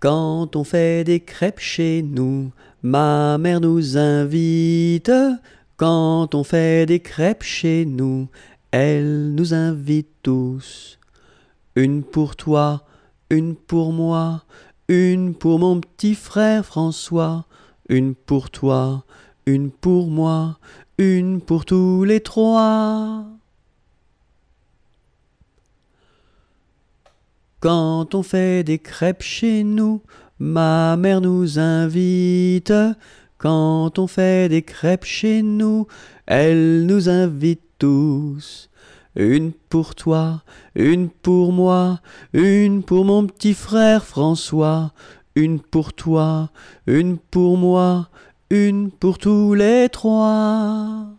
Quand on fait des crêpes chez nous, ma mère nous invite. Quand on fait des crêpes chez nous, elle nous invite tous. Une pour toi, une pour moi, une pour mon petit frère François, une pour toi, une pour moi, une pour tous les trois. Quand on fait des crêpes chez nous, ma mère nous invite. Quand on fait des crêpes chez nous, elle nous invite tous. Une pour toi, une pour moi, une pour mon petit frère François, une pour toi, une pour moi, une pour tous les trois.